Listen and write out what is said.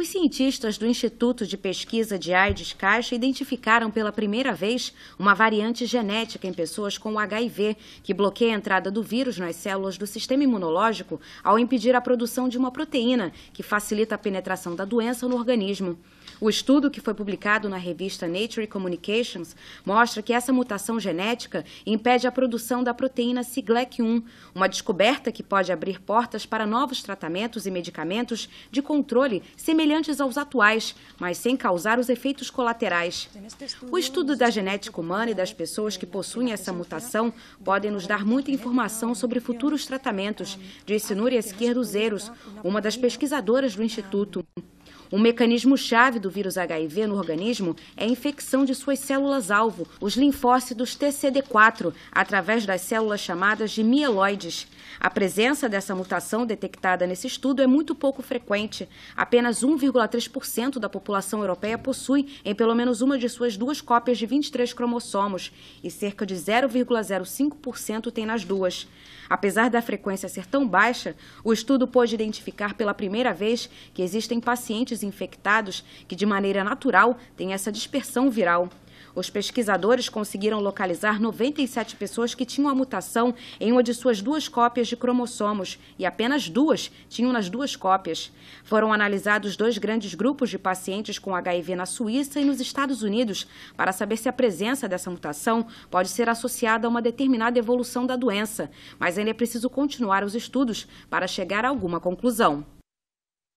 os cientistas do Instituto de Pesquisa de AIDS Caixa identificaram pela primeira vez uma variante genética em pessoas com HIV, que bloqueia a entrada do vírus nas células do sistema imunológico ao impedir a produção de uma proteína que facilita a penetração da doença no organismo. O estudo, que foi publicado na revista Nature Communications, mostra que essa mutação genética impede a produção da proteína Siglec-1, uma descoberta que pode abrir portas para novos tratamentos e medicamentos de controle semelhantes semelhantes aos atuais, mas sem causar os efeitos colaterais. O estudo da genética humana e das pessoas que possuem essa mutação podem nos dar muita informação sobre futuros tratamentos, disse Núria Esquerdo Zeros, uma das pesquisadoras do Instituto. Um mecanismo-chave do vírus HIV no organismo é a infecção de suas células-alvo, os linfócitos TCD4, através das células chamadas de mieloides. A presença dessa mutação detectada nesse estudo é muito pouco frequente. Apenas 1,3% da população europeia possui em pelo menos uma de suas duas cópias de 23 cromossomos e cerca de 0,05% tem nas duas. Apesar da frequência ser tão baixa, o estudo pôde identificar pela primeira vez que existem pacientes pacientes infectados que, de maneira natural, têm essa dispersão viral. Os pesquisadores conseguiram localizar 97 pessoas que tinham a mutação em uma de suas duas cópias de cromossomos e apenas duas tinham nas duas cópias. Foram analisados dois grandes grupos de pacientes com HIV na Suíça e nos Estados Unidos para saber se a presença dessa mutação pode ser associada a uma determinada evolução da doença, mas ainda é preciso continuar os estudos para chegar a alguma conclusão.